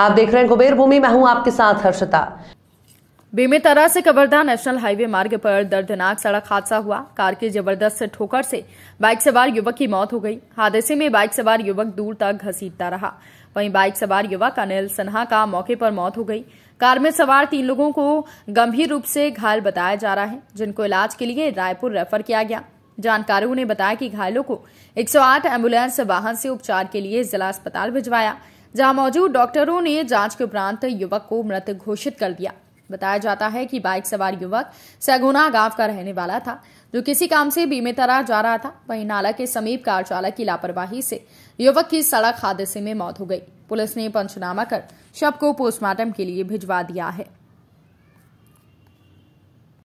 आप देख रहे हैं कुबेर भूमि मैं हूं आपके साथ हर्षता बेमेतरा से कवर्धा नेशनल हाईवे मार्ग पर दर्दनाक सड़क हादसा हुआ कार के जबरदस्त ठोकर से बाइक सवार युवक की मौत हो गई हादसे में बाइक सवार युवक दूर तक घसीटता रहा वहीं बाइक सवार युवक अनिल सिन्हा का मौके पर मौत हो गई कार में सवार तीन लोगों को गंभीर रूप से घायल बताया जा रहा है जिनको इलाज के लिए रायपुर रेफर किया गया जानकारों ने बताया कि घायलों को 108 एम्बुलेंस वाहन से उपचार के लिए जिला अस्पताल भिजवाया जहां मौजूद डॉक्टरों ने जांच के उपरांत युवक को मृत घोषित कर दिया बताया जाता है कि बाइक सवार युवक सैगुना गांव का रहने वाला था जो किसी काम से बीमे तरह जा रहा था वहीं नाला के समीप कार चालक की लापरवाही से युवक की सड़क हादसे में मौत हो गई पुलिस ने पंचनामा कर शव को पोस्टमार्टम के लिए भिजवा दिया है